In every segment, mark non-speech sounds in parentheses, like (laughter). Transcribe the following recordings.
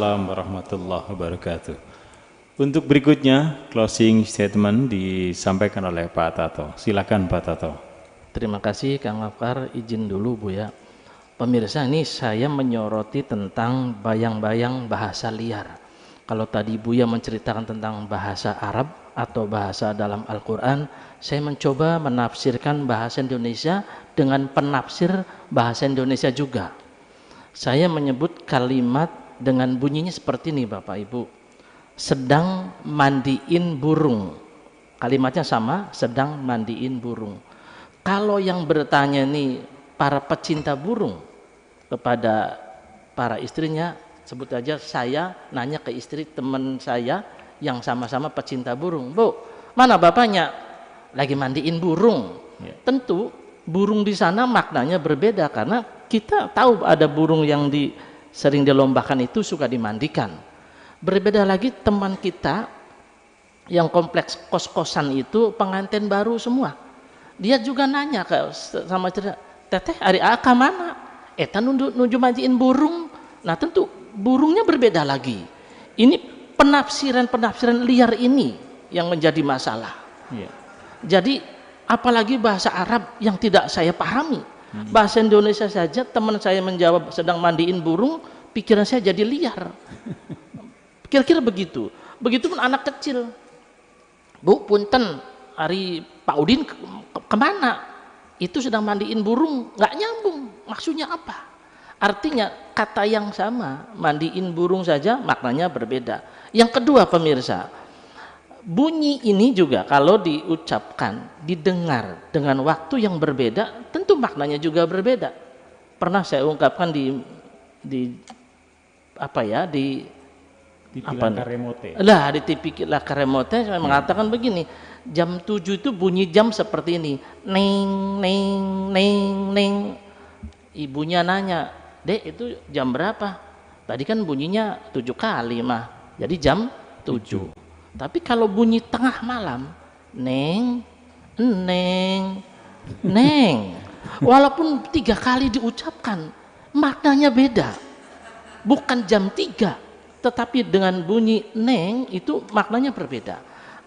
Assalamualaikum warahmatullahi wabarakatuh. Untuk berikutnya closing statement disampaikan oleh Pak Tato. Silakan Pak Tato. Terima kasih Kang Afkar, izin dulu Bu ya. Pemirsa ini saya menyoroti tentang bayang-bayang bahasa liar. Kalau tadi Bu Buya menceritakan tentang bahasa Arab atau bahasa dalam Al-Quran, saya mencoba menafsirkan bahasa Indonesia dengan penafsir bahasa Indonesia juga. Saya menyebut kalimat dengan bunyinya seperti ini Bapak Ibu sedang mandiin burung kalimatnya sama sedang mandiin burung kalau yang bertanya nih para pecinta burung kepada para istrinya sebut aja saya nanya ke istri teman saya yang sama-sama pecinta burung Bu mana bapaknya lagi mandiin burung ya. tentu burung di sana maknanya berbeda karena kita tahu ada burung yang di sering dilombakan itu suka dimandikan. Berbeda lagi teman kita yang kompleks kos-kosan itu pengantin baru semua. Dia juga nanya ke sama cerita, teteh hari aka mana? Eta nunjuk nunjuk majiin burung. Nah tentu burungnya berbeda lagi. Ini penafsiran-penafsiran liar ini yang menjadi masalah. Yeah. Jadi apalagi bahasa Arab yang tidak saya pahami hmm. bahasa Indonesia saja teman saya menjawab sedang mandiin burung pikiran saya jadi liar (laughs) kira-kira begitu begitupun anak kecil bu punten hari Pak Udin ke kemana itu sedang mandiin burung nggak nyambung maksudnya apa artinya kata yang sama mandiin burung saja maknanya berbeda yang kedua pemirsa bunyi ini juga kalau diucapkan, didengar dengan waktu yang berbeda, tentu maknanya juga berbeda. Pernah saya ungkapkan di di apa ya di di apa Lah di tipi karemote saya hmm. mengatakan begini, jam tujuh itu bunyi jam seperti ini, neng neng neng neng. Ibunya nanya, "Dek, itu jam berapa?" Tadi kan bunyinya tujuh kali mah. Jadi jam tujuh. Tapi kalau bunyi tengah malam, neng, neng, neng. Walaupun tiga kali diucapkan, maknanya beda. Bukan jam tiga, tetapi dengan bunyi neng itu maknanya berbeda.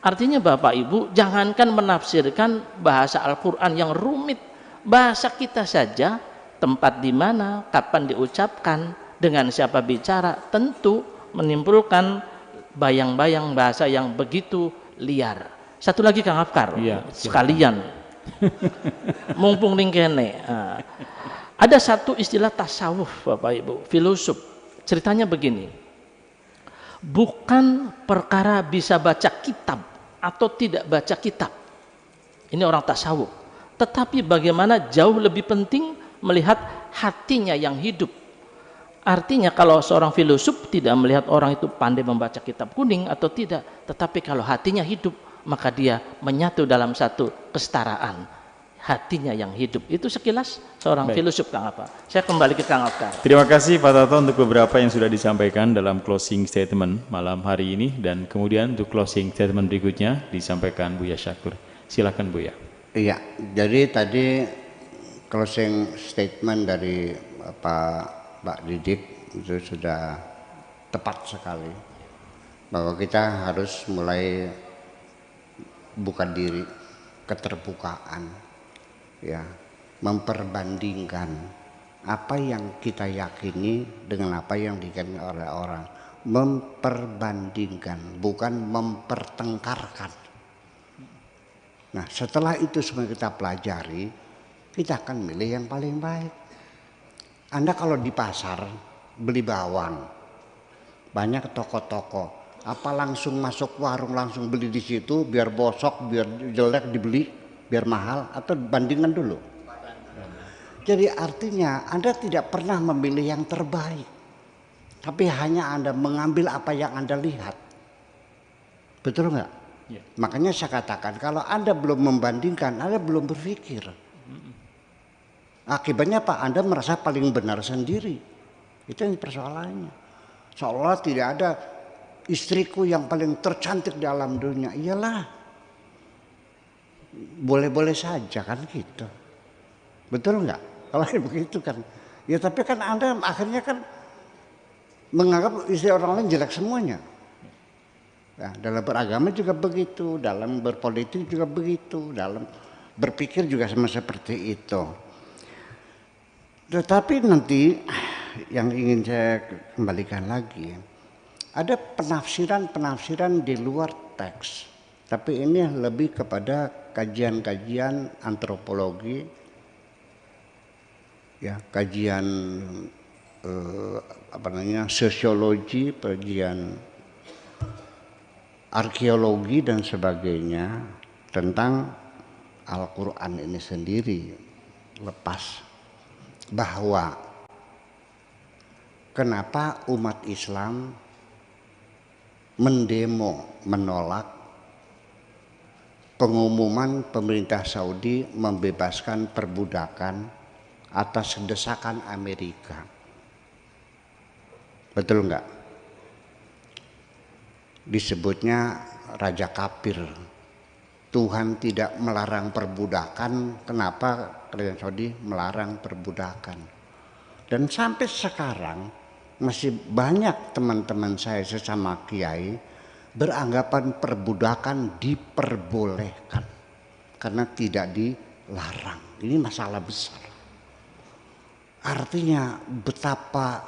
Artinya Bapak Ibu, jangankan menafsirkan bahasa Al-Quran yang rumit. Bahasa kita saja, tempat di mana, kapan diucapkan, dengan siapa bicara, tentu menimbulkan bayang-bayang bahasa yang begitu liar. Satu lagi Kang Afkar, ya, sekalian. (laughs) Mumpung ning kene. Ada satu istilah tasawuf Bapak Ibu, filosof. Ceritanya begini. Bukan perkara bisa baca kitab atau tidak baca kitab. Ini orang tasawuf. Tetapi bagaimana jauh lebih penting melihat hatinya yang hidup Artinya kalau seorang filosof tidak melihat orang itu pandai membaca kitab kuning atau tidak, tetapi kalau hatinya hidup, maka dia menyatu dalam satu kesetaraan. Hatinya yang hidup. Itu sekilas seorang Baik. filosof Kang Apa. Saya kembali ke Kang Apa. Terima kasih Pak Tato untuk beberapa yang sudah disampaikan dalam closing statement malam hari ini dan kemudian untuk closing statement berikutnya disampaikan Buya Syakur. Silakan Buya. Iya, jadi tadi closing statement dari eh, Pak Pak Didik itu sudah tepat sekali bahwa kita harus mulai buka diri keterbukaan ya memperbandingkan apa yang kita yakini dengan apa yang diyakini oleh orang memperbandingkan bukan mempertengkarkan nah setelah itu semua kita pelajari kita akan milih yang paling baik anda kalau di pasar beli bawang, banyak toko-toko. Apa langsung masuk warung langsung beli di situ biar bosok, biar jelek dibeli, biar mahal atau bandingan dulu? Jadi artinya Anda tidak pernah memilih yang terbaik. Tapi hanya Anda mengambil apa yang Anda lihat. Betul nggak? Ya. Makanya saya katakan kalau Anda belum membandingkan, Anda belum berpikir. Akibatnya apa? Anda merasa paling benar sendiri. Itu yang persoalannya. Seolah tidak ada istriku yang paling tercantik di alam dunia. Iyalah. Boleh-boleh saja kan gitu. Betul nggak? Kalau (laughs) begitu kan. Ya tapi kan Anda akhirnya kan menganggap istri orang lain jelek semuanya. Nah, dalam beragama juga begitu, dalam berpolitik juga begitu, dalam berpikir juga sama seperti itu. Tetapi nanti yang ingin saya kembalikan lagi, ada penafsiran-penafsiran di luar teks. Tapi ini lebih kepada kajian-kajian antropologi, ya kajian eh, apa namanya sosiologi, kajian arkeologi dan sebagainya tentang Al-Quran ini sendiri lepas bahwa kenapa umat Islam mendemo menolak pengumuman pemerintah Saudi membebaskan perbudakan atas desakan Amerika. Betul enggak? Disebutnya Raja Kapir Tuhan tidak melarang perbudakan, kenapa kerajaan Saudi melarang perbudakan? Dan sampai sekarang masih banyak teman-teman saya sesama kiai beranggapan perbudakan diperbolehkan karena tidak dilarang. Ini masalah besar. Artinya betapa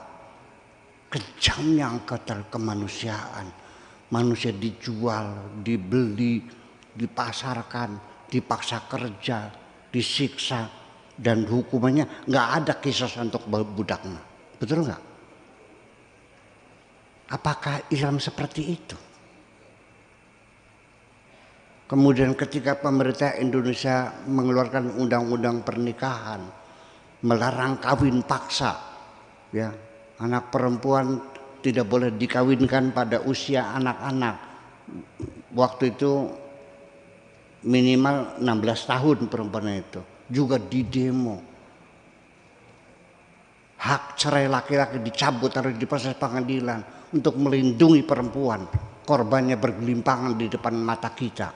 kejamnya angkatan kemanusiaan. Manusia dijual, dibeli, dipasarkan, dipaksa kerja, disiksa dan hukumannya nggak ada kisah untuk budaknya. Betul nggak? Apakah Islam seperti itu? Kemudian ketika pemerintah Indonesia mengeluarkan undang-undang pernikahan melarang kawin paksa, ya anak perempuan tidak boleh dikawinkan pada usia anak-anak. Waktu itu minimal 16 tahun perempuan itu juga di demo hak cerai laki-laki dicabut harus di proses pengadilan untuk melindungi perempuan korbannya bergelimpangan di depan mata kita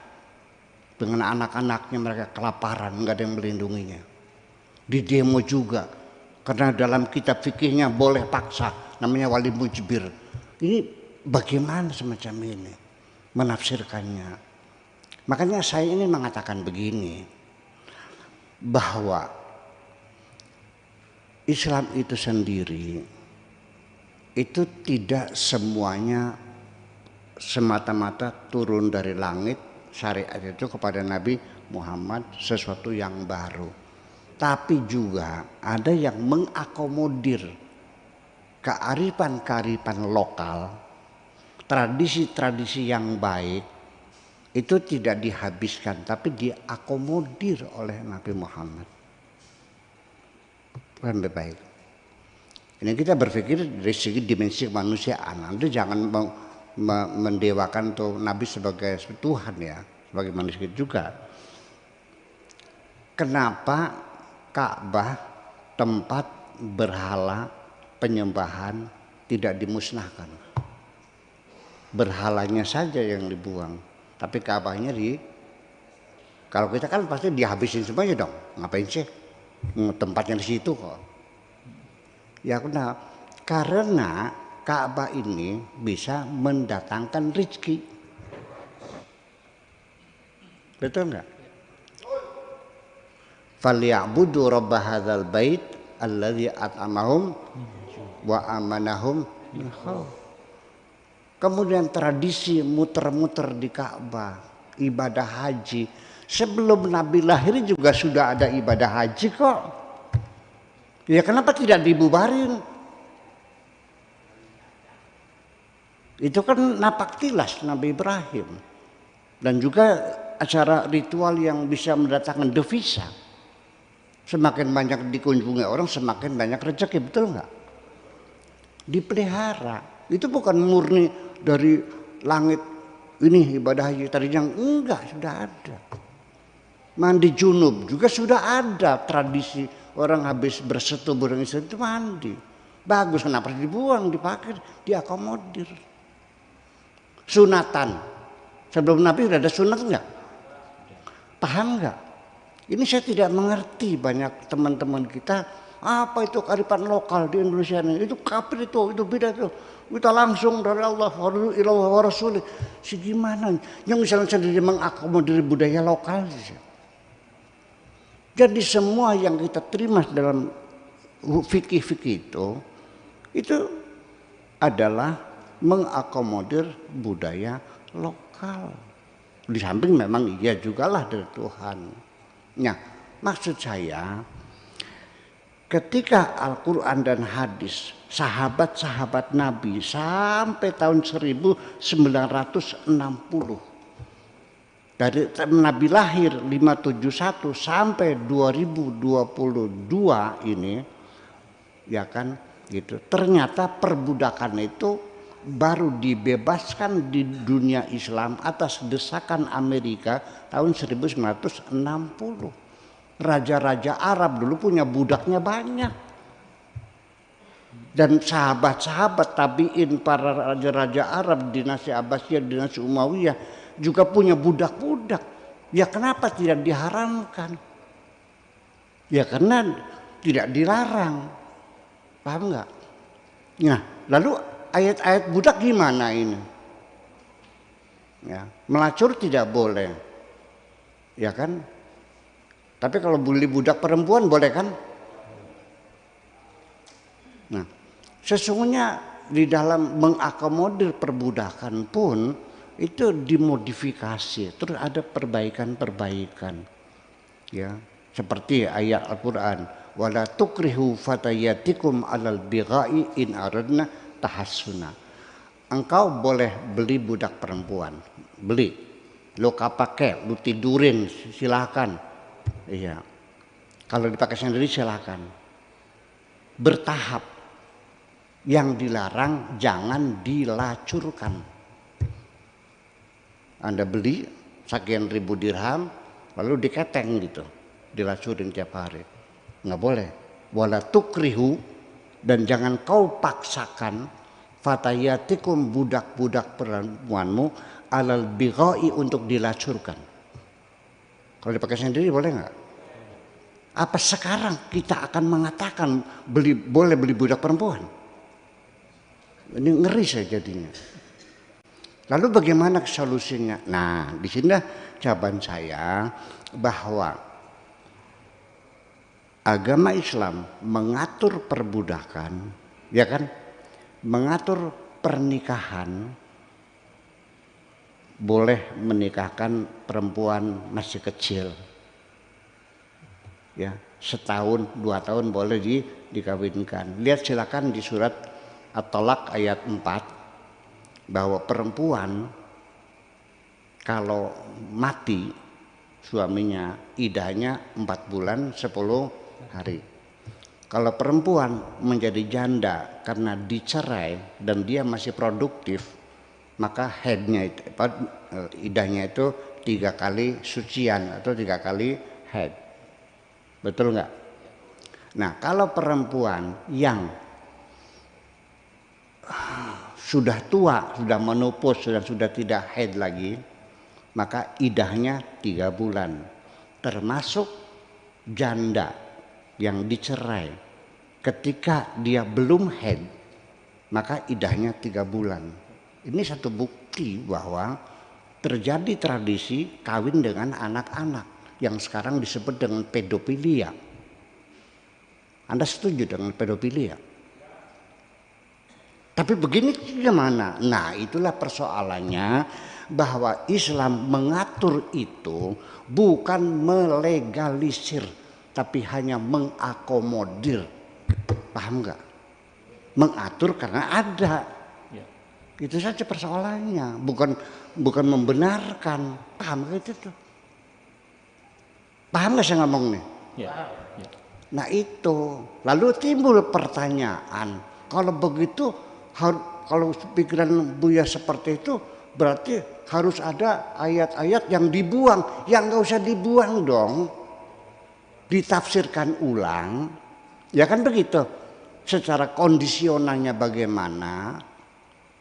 dengan anak-anaknya mereka kelaparan nggak ada yang melindunginya di demo juga karena dalam kitab fikihnya boleh paksa namanya wali mujbir ini bagaimana semacam ini menafsirkannya Makanya saya ingin mengatakan begini bahwa Islam itu sendiri itu tidak semuanya semata-mata turun dari langit syariat itu kepada Nabi Muhammad sesuatu yang baru. Tapi juga ada yang mengakomodir kearifan-kearifan lokal, tradisi-tradisi yang baik itu tidak dihabiskan tapi diakomodir oleh Nabi Muhammad. Bukan baik. Ini kita berpikir dari segi dimensi kemanusiaan. Ah, Anda jangan mendewakan tuh Nabi sebagai Tuhan ya, sebagai manusia juga. Kenapa Ka'bah tempat berhala penyembahan tidak dimusnahkan? Berhalanya saja yang dibuang tapi Ka'bahnya di kalau kita kan pasti dihabisin semuanya dong. Ngapain sih? Tempatnya di situ kok. Ya kenapa? Karena Ka'bah ini bisa mendatangkan rezeki. Betul nggak? Falyabudu rabb hadzal bait alladzi at'amahum wa amanahum Kemudian tradisi muter-muter di Ka'bah, ibadah haji. Sebelum Nabi lahir juga sudah ada ibadah haji kok. Ya kenapa tidak dibubarin? Itu kan napak tilas Nabi Ibrahim. Dan juga acara ritual yang bisa mendatangkan devisa. Semakin banyak dikunjungi orang semakin banyak rezeki, betul nggak? Dipelihara. Itu bukan murni dari langit ini ibadah haji tadi yang enggak sudah ada mandi junub juga sudah ada tradisi orang habis bersetubuh burung Islam itu mandi bagus kenapa dibuang dipakai diakomodir sunatan sebelum Nabi sudah ada sunat enggak paham enggak ini saya tidak mengerti banyak teman-teman kita apa itu kearifan lokal di Indonesia ini itu kafir itu itu beda itu kita langsung dari Allah Rasul si segimana yang misalnya sendiri mengakomodir budaya lokal jadi semua yang kita terima dalam fikih-fikih itu itu adalah mengakomodir budaya lokal di samping memang iya jugalah dari Tuhan nah maksud saya ketika Al-Quran dan hadis sahabat-sahabat Nabi sampai tahun 1960 dari Nabi lahir 571 sampai 2022 ini ya kan gitu ternyata perbudakan itu baru dibebaskan di dunia Islam atas desakan Amerika tahun 1960 raja-raja Arab dulu punya budaknya banyak. Dan sahabat-sahabat tabiin para raja-raja Arab dinasti Abbasiyah, dinasti Umayyah juga punya budak-budak. Ya kenapa tidak diharamkan? Ya karena tidak dilarang. Paham nggak? Nah, lalu ayat-ayat budak gimana ini? Ya, melacur tidak boleh. Ya kan? Tapi kalau beli budak perempuan boleh kan? Nah, sesungguhnya di dalam mengakomodir perbudakan pun itu dimodifikasi, terus ada perbaikan-perbaikan. Ya, seperti ayat Al-Qur'an, "Wala tukrihu fatayatikum 'alal bigha'i in aradna tahasuna. Engkau boleh beli budak perempuan, beli. Lo kapake, lu tidurin, silahkan Iya. Kalau dipakai sendiri silakan. Bertahap. Yang dilarang jangan dilacurkan. Anda beli sekian ribu dirham lalu diketeng gitu. Dilacurin tiap hari. Nggak boleh. Wala tukrihu dan jangan kau paksakan fatayatikum budak-budak perempuanmu alal bighai untuk dilacurkan kalau dipakai sendiri boleh nggak? Apa sekarang kita akan mengatakan beli, boleh beli budak perempuan? Ini ngeri saya jadinya. Lalu bagaimana solusinya? Nah, di sini jawaban saya bahwa agama Islam mengatur perbudakan, ya kan? Mengatur pernikahan boleh menikahkan perempuan masih kecil ya setahun dua tahun boleh di, dikawinkan lihat silakan di surat at talaq ayat 4 bahwa perempuan kalau mati suaminya idahnya empat bulan sepuluh hari kalau perempuan menjadi janda karena dicerai dan dia masih produktif maka headnya itu apa, idahnya itu tiga kali sucian atau tiga kali head betul nggak nah kalau perempuan yang (sighs) sudah tua sudah menopause sudah sudah tidak head lagi maka idahnya tiga bulan termasuk janda yang dicerai ketika dia belum head maka idahnya tiga bulan ini satu bukti bahwa terjadi tradisi kawin dengan anak-anak yang sekarang disebut dengan pedofilia. Anda setuju dengan pedofilia? Tapi begini gimana? Nah, itulah persoalannya bahwa Islam mengatur itu bukan melegalisir tapi hanya mengakomodir. Paham nggak? Mengatur karena ada itu saja persoalannya, bukan bukan membenarkan. Paham gitu tuh? Paham nggak saya ngomong nih? Ya, ya. Nah itu, lalu timbul pertanyaan, kalau begitu kalau pikiran Buya seperti itu berarti harus ada ayat-ayat yang dibuang, yang nggak usah dibuang dong, ditafsirkan ulang, ya kan begitu. Secara kondisionalnya bagaimana,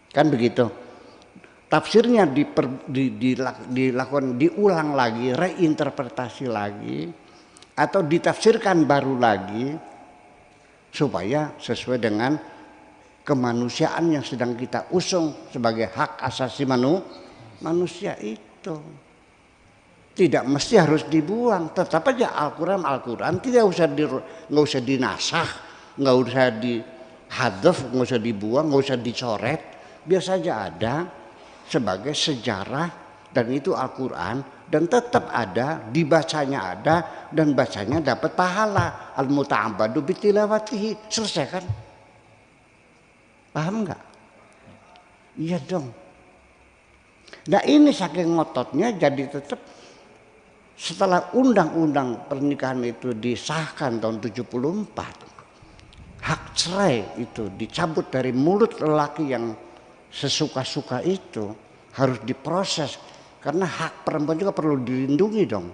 Kan begitu. Tafsirnya diper, di, di, dilakukan diulang lagi, reinterpretasi lagi atau ditafsirkan baru lagi supaya sesuai dengan kemanusiaan yang sedang kita usung sebagai hak asasi manu, manusia itu. Tidak mesti harus dibuang, tetap aja Al-Qur'an Al-Qur'an tidak usah di nggak usah dinasah, nggak usah di nggak usah dibuang, nggak usah dicoret biasa saja ada sebagai sejarah dan itu Al-Quran dan tetap ada dibacanya ada dan bacanya dapat pahala al mutaabadu bitilawatihi selesai kan paham nggak iya dong nah ini saking ngototnya jadi tetap setelah undang-undang pernikahan itu disahkan tahun 74 hak cerai itu dicabut dari mulut lelaki yang sesuka-suka itu harus diproses karena hak perempuan juga perlu dilindungi dong.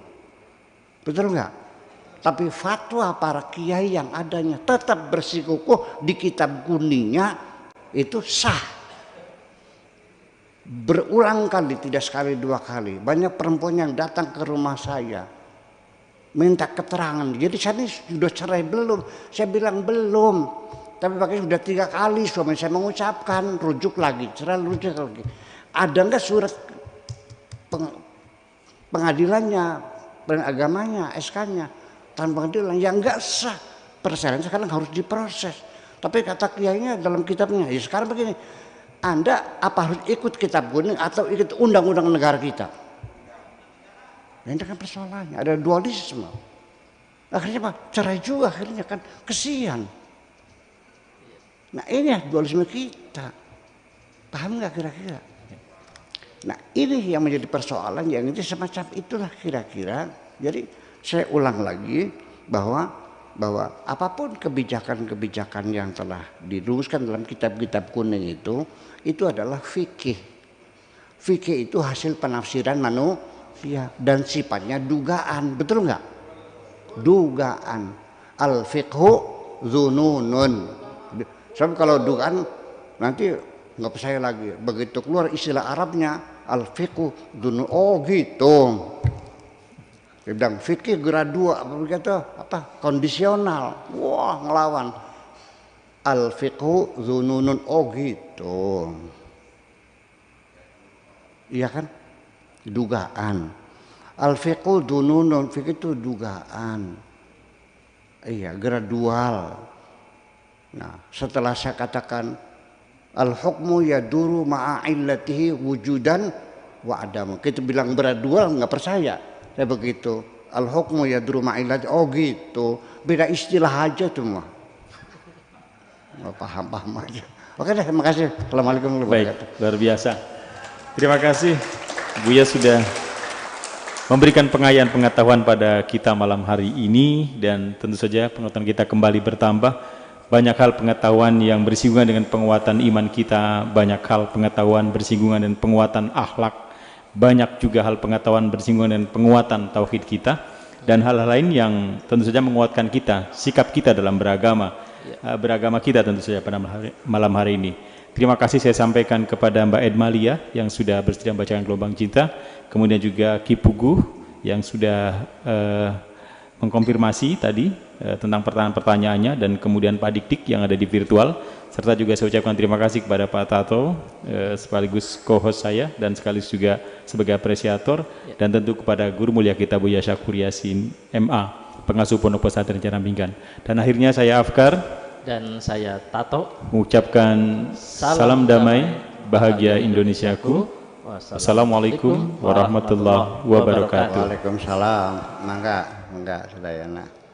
Betul nggak? Tapi fatwa para kiai yang adanya tetap bersikukuh di kitab kuningnya itu sah. Berulang kali, tidak sekali dua kali. Banyak perempuan yang datang ke rumah saya. Minta keterangan. Jadi saya ini sudah cerai belum? Saya bilang belum tapi pakai sudah tiga kali suami saya mengucapkan rujuk lagi, cerai rujuk lagi. Ada nggak surat peng, pengadilannya, agamanya, SK-nya, tanpa pengadilan yang ya nggak sah perselisihan sekarang harus diproses. Tapi kata kiainya dalam kitabnya, ya sekarang begini, Anda apa harus ikut kitab kuning atau ikut undang-undang negara kita? Nah, ini kan persoalannya, ada dualisme. Akhirnya apa? Cerai juga akhirnya kan, kesian. Nah ini ya dualisme kita. Paham nggak kira-kira? Nah ini yang menjadi persoalan yang ini semacam itulah kira-kira. Jadi saya ulang lagi bahwa bahwa apapun kebijakan-kebijakan yang telah dirumuskan dalam kitab-kitab kuning itu itu adalah fikih. Fikih itu hasil penafsiran manusia dan sifatnya dugaan, betul nggak? Dugaan. Al fiqhu zununun Sebab kalau dugaan nanti nggak percaya lagi. Begitu keluar istilah Arabnya al fiqhu dunu oh gitu. Dia bilang fikih gradua apa begitu apa kondisional. Wah ngelawan. Al fiqhu dununun oh gitu. Iya kan? Dugaan. Al fiqhu dununun fikih itu dugaan. Iya gradual Nah, setelah saya katakan al-hukmu duru ma'ailatihi wujudan wa adam. Kita bilang berat dua nggak percaya. Saya begitu. Al-hukmu duru ma'illatihi. Oh gitu. Beda istilah aja cuma. Nggak paham-paham aja. Oke deh, terima kasih. Assalamualaikum warahmatullahi luar biasa. Terima kasih. Buya sudah memberikan pengayaan pengetahuan pada kita malam hari ini dan tentu saja pengetahuan kita kembali bertambah banyak hal pengetahuan yang bersinggungan dengan penguatan iman kita, banyak hal pengetahuan bersinggungan dengan penguatan akhlak, banyak juga hal pengetahuan bersinggungan dengan penguatan tauhid kita dan hal-hal lain yang tentu saja menguatkan kita, sikap kita dalam beragama, ya. eh, beragama kita tentu saja pada malam hari ini. Terima kasih saya sampaikan kepada Mbak Edmalia yang sudah bersedia membacakan gelombang cinta, kemudian juga Kipugu yang sudah uh, mengkonfirmasi tadi Eh, tentang pertanyaan-pertanyaannya dan kemudian Pak Dikdik yang ada di virtual serta juga saya ucapkan terima kasih kepada Pak Tato eh, sekaligus co-host saya dan sekaligus juga sebagai apresiator ya. dan tentu kepada guru mulia kita Buya Syakur Yasin MA pengasuh Pondok Pesantren Minggan dan akhirnya saya Afkar dan saya Tato mengucapkan salam, salam damai, bahagia Indonesiaku assalamualaikum warahmatullahi wabarakatuh. Waalaikumsalam. Mangga, mangga nak